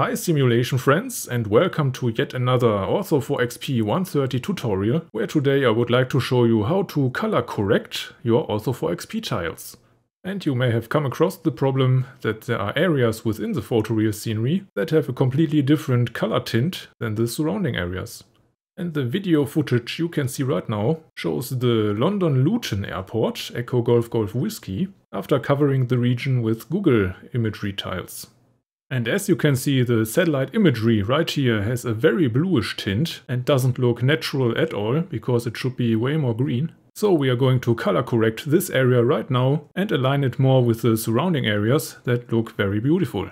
Hi simulation friends and welcome to yet another Ortho 4XP 130 tutorial where today I would like to show you how to color correct your Ortho 4XP tiles. And you may have come across the problem that there are areas within the photoreal scenery that have a completely different color tint than the surrounding areas. And the video footage you can see right now shows the London Luton Airport Echo Golf Golf Whiskey after covering the region with Google imagery tiles. And as you can see, the satellite imagery right here has a very bluish tint and doesn't look natural at all, because it should be way more green. So we are going to color correct this area right now and align it more with the surrounding areas that look very beautiful.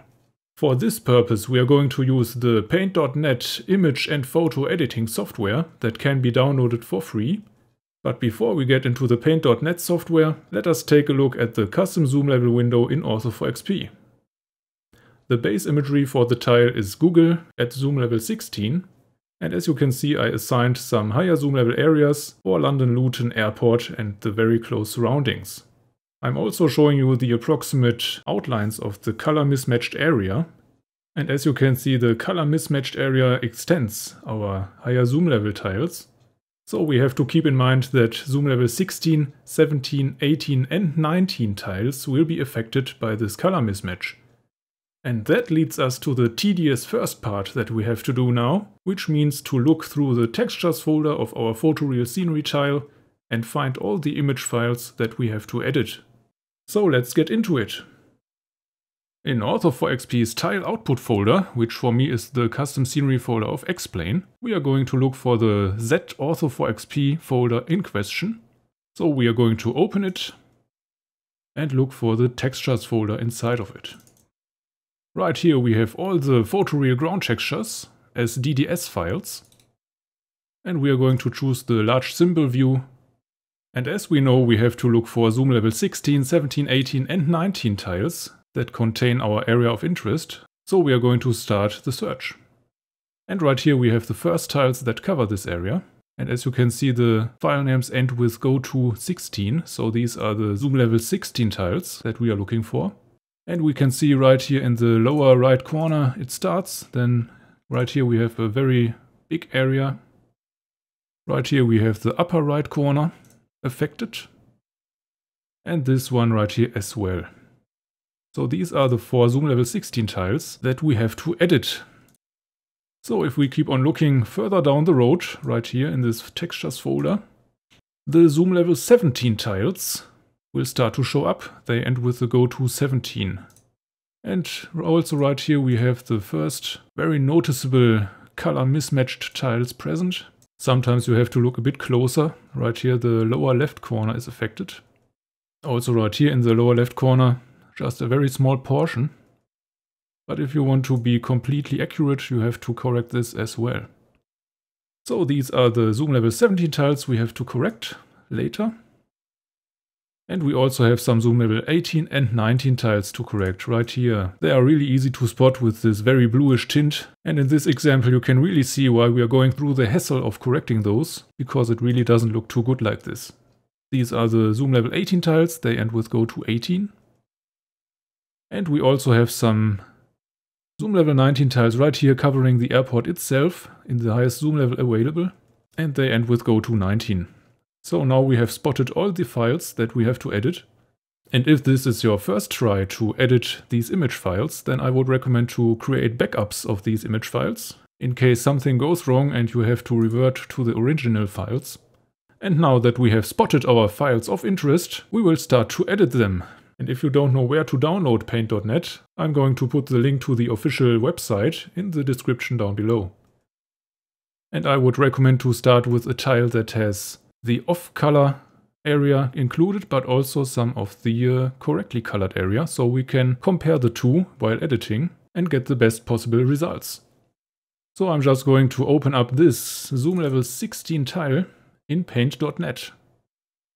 For this purpose we are going to use the Paint.net image and photo editing software that can be downloaded for free. But before we get into the Paint.net software, let us take a look at the custom zoom level window in Author4XP. The base imagery for the tile is Google at zoom level 16, and as you can see I assigned some higher zoom level areas for London Luton Airport and the very close surroundings. I'm also showing you the approximate outlines of the color mismatched area. And as you can see, the color mismatched area extends our higher zoom level tiles. So we have to keep in mind that zoom level 16, 17, 18 and 19 tiles will be affected by this color mismatch. And that leads us to the tedious first part that we have to do now, which means to look through the textures folder of our photoreal scenery tile and find all the image files that we have to edit. So let's get into it. In Ortho4xp's tile output folder, which for me is the custom scenery folder of X-Plane, we are going to look for the author 4 xp folder in question. So we are going to open it and look for the textures folder inside of it. Right here we have all the photoreal ground textures as DDS files. And we are going to choose the large symbol view. And as we know, we have to look for zoom level 16, 17, 18 and 19 tiles that contain our area of interest. So we are going to start the search. And right here we have the first tiles that cover this area. And as you can see, the file names end with go to 16. So these are the zoom level 16 tiles that we are looking for. And we can see right here in the lower right corner it starts, then right here we have a very big area. Right here we have the upper right corner affected. And this one right here as well. So these are the four zoom level 16 tiles that we have to edit. So if we keep on looking further down the road, right here in this textures folder, the zoom level 17 tiles will start to show up. They end with the go to 17. And also right here we have the first very noticeable color mismatched tiles present. Sometimes you have to look a bit closer. Right here the lower left corner is affected. Also right here in the lower left corner just a very small portion. But if you want to be completely accurate you have to correct this as well. So these are the zoom level 17 tiles we have to correct later. And we also have some zoom level 18 and 19 tiles to correct right here. They are really easy to spot with this very bluish tint. And in this example you can really see why we are going through the hassle of correcting those, because it really doesn't look too good like this. These are the zoom level 18 tiles, they end with go to 18. And we also have some zoom level 19 tiles right here covering the airport itself in the highest zoom level available. And they end with go to 19. So now we have spotted all the files that we have to edit. And if this is your first try to edit these image files, then I would recommend to create backups of these image files in case something goes wrong and you have to revert to the original files. And now that we have spotted our files of interest, we will start to edit them. And if you don't know where to download paint.net, I'm going to put the link to the official website in the description down below. And I would recommend to start with a tile that has the off-color area included, but also some of the uh, correctly colored area, so we can compare the two while editing and get the best possible results. So I'm just going to open up this zoom level 16 tile in paint.net.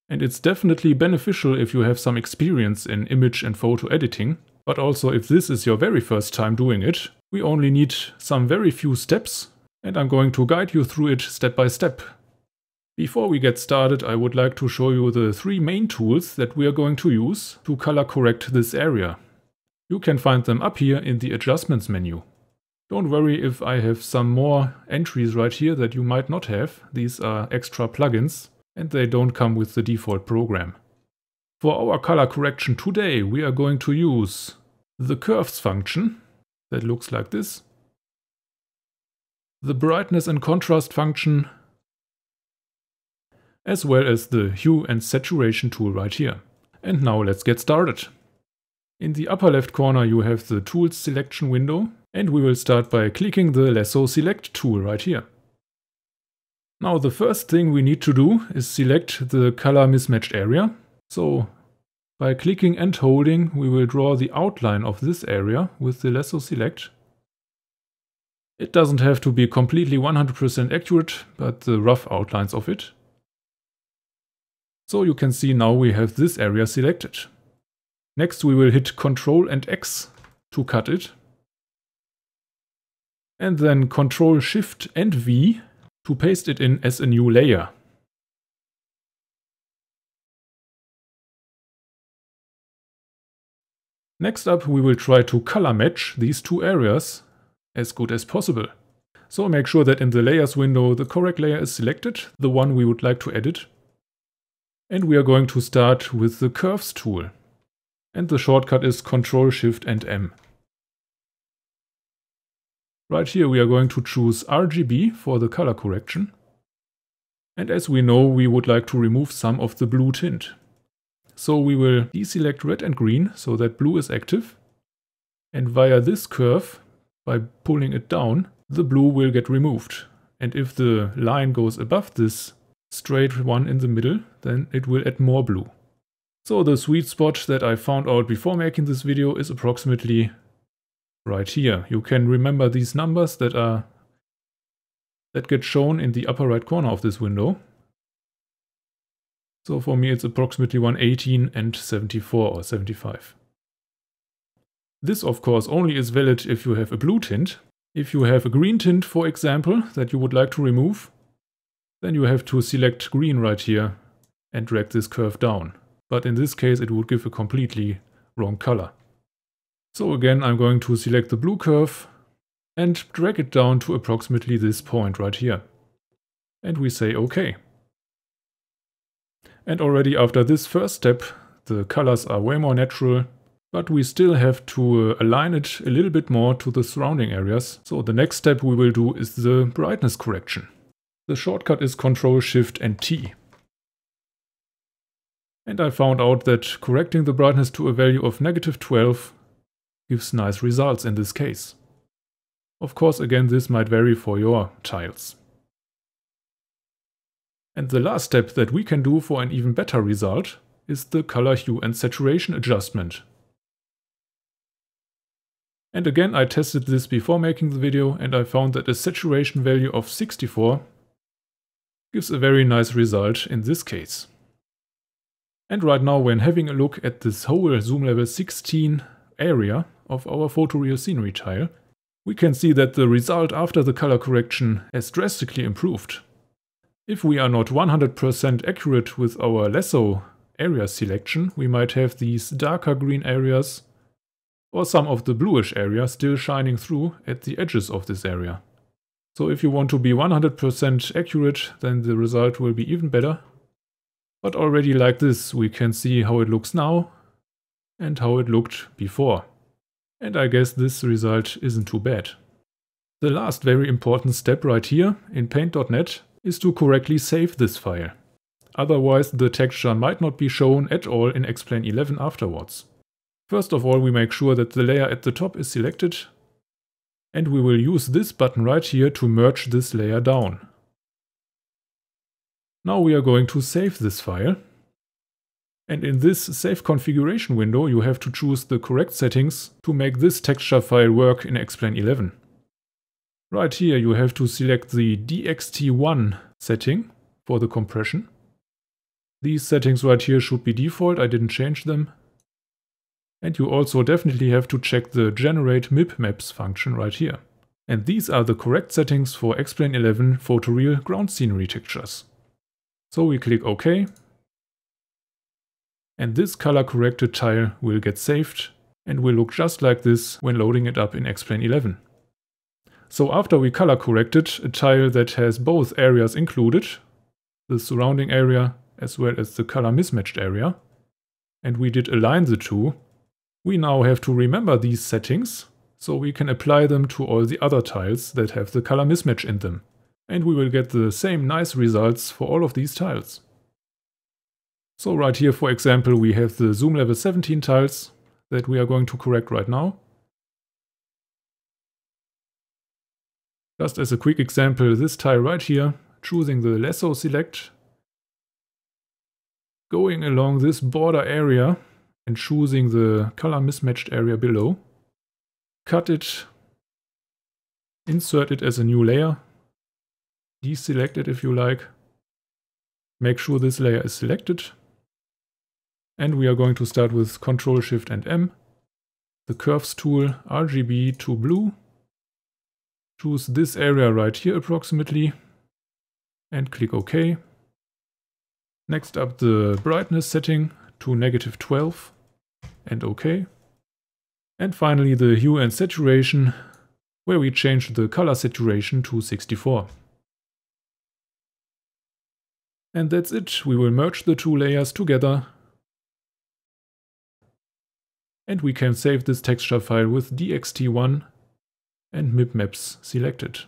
And it's definitely beneficial if you have some experience in image and photo editing, but also if this is your very first time doing it, we only need some very few steps, and I'm going to guide you through it step by step before we get started I would like to show you the three main tools that we are going to use to color correct this area. You can find them up here in the adjustments menu. Don't worry if I have some more entries right here that you might not have, these are extra plugins and they don't come with the default program. For our color correction today we are going to use the curves function that looks like this, the brightness and contrast function as well as the hue and saturation tool right here. And now let's get started. In the upper left corner you have the tools selection window and we will start by clicking the lasso select tool right here. Now the first thing we need to do is select the color mismatched area. So by clicking and holding we will draw the outline of this area with the lasso select. It doesn't have to be completely 100% accurate, but the rough outlines of it. So you can see now we have this area selected. Next we will hit Ctrl and X to cut it. And then Ctrl Shift and V to paste it in as a new layer. Next up we will try to color match these two areas as good as possible. So make sure that in the layers window the correct layer is selected, the one we would like to edit, and we are going to start with the curves tool. And the shortcut is Control Shift and M. Right here we are going to choose RGB for the color correction. And as we know, we would like to remove some of the blue tint. So we will deselect red and green so that blue is active. And via this curve, by pulling it down, the blue will get removed. And if the line goes above this straight one in the middle, then it will add more blue. So the sweet spot that I found out before making this video is approximately right here. You can remember these numbers that are that get shown in the upper right corner of this window. So for me it's approximately 118 and 74 or 75. This of course only is valid if you have a blue tint. If you have a green tint for example that you would like to remove, then you have to select green right here and drag this curve down. But in this case it would give a completely wrong color. So again I'm going to select the blue curve and drag it down to approximately this point right here. And we say OK. And already after this first step the colors are way more natural but we still have to uh, align it a little bit more to the surrounding areas. So the next step we will do is the brightness correction. The shortcut is Control Shift and T. And I found out that correcting the brightness to a value of negative 12 gives nice results in this case. Of course again this might vary for your tiles. And the last step that we can do for an even better result is the color hue and saturation adjustment. And again I tested this before making the video and I found that a saturation value of 64 gives a very nice result in this case. And right now when having a look at this whole zoom level 16 area of our photoreal scenery tile, we can see that the result after the color correction has drastically improved. If we are not 100% accurate with our lasso area selection, we might have these darker green areas or some of the bluish area still shining through at the edges of this area. So if you want to be 100% accurate, then the result will be even better. But already like this, we can see how it looks now and how it looked before. And I guess this result isn't too bad. The last very important step right here in paint.net is to correctly save this file. Otherwise the texture might not be shown at all in Explain 11 afterwards. First of all we make sure that the layer at the top is selected and we will use this button right here to merge this layer down. Now we are going to save this file. And in this Save Configuration window you have to choose the correct settings to make this texture file work in Explain 11. Right here you have to select the DXT1 setting for the compression. These settings right here should be default, I didn't change them. And you also definitely have to check the generate MIP maps function right here. And these are the correct settings for X-Plane 11 photoreal ground scenery textures. So we click OK. And this color corrected tile will get saved and will look just like this when loading it up in X-Plane 11. So after we color corrected a tile that has both areas included, the surrounding area as well as the color mismatched area, and we did align the two, we now have to remember these settings so we can apply them to all the other tiles that have the color mismatch in them. And we will get the same nice results for all of these tiles. So right here, for example, we have the zoom level 17 tiles that we are going to correct right now. Just as a quick example, this tile right here, choosing the lasso select, going along this border area and choosing the color mismatched area below. Cut it, insert it as a new layer, deselect it if you like. Make sure this layer is selected. And we are going to start with Control Shift and M. The curves tool, RGB to blue. Choose this area right here approximately and click OK. Next up the brightness setting, to negative 12 and OK. And finally the hue and saturation, where we change the color saturation to 64. And that's it, we will merge the two layers together. And we can save this texture file with dxt1 and mipmaps selected.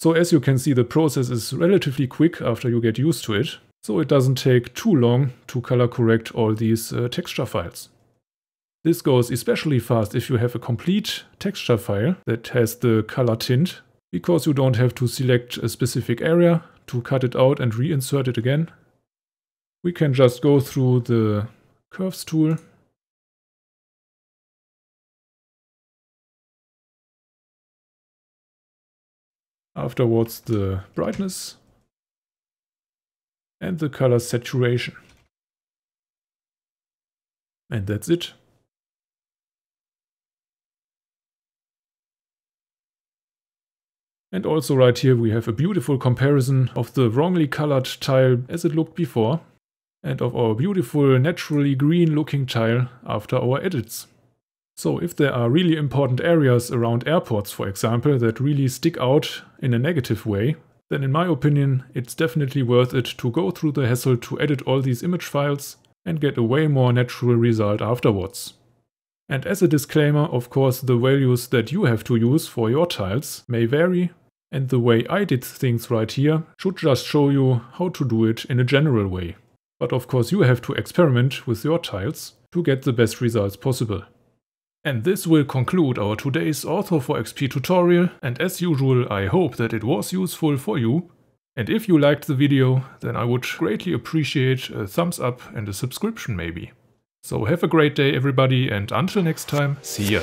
So as you can see the process is relatively quick after you get used to it so it doesn't take too long to color correct all these uh, texture files. This goes especially fast if you have a complete texture file that has the color tint, because you don't have to select a specific area to cut it out and reinsert it again. We can just go through the curves tool afterwards the brightness and the color saturation. And that's it. And also right here we have a beautiful comparison of the wrongly colored tile as it looked before and of our beautiful naturally green looking tile after our edits. So if there are really important areas around airports for example that really stick out in a negative way, then in my opinion, it's definitely worth it to go through the hassle to edit all these image files and get a way more natural result afterwards. And as a disclaimer, of course, the values that you have to use for your tiles may vary, and the way I did things right here should just show you how to do it in a general way. But of course you have to experiment with your tiles to get the best results possible. And this will conclude our today's Ortho4XP tutorial and as usual I hope that it was useful for you. And if you liked the video, then I would greatly appreciate a thumbs up and a subscription maybe. So have a great day everybody and until next time, see ya!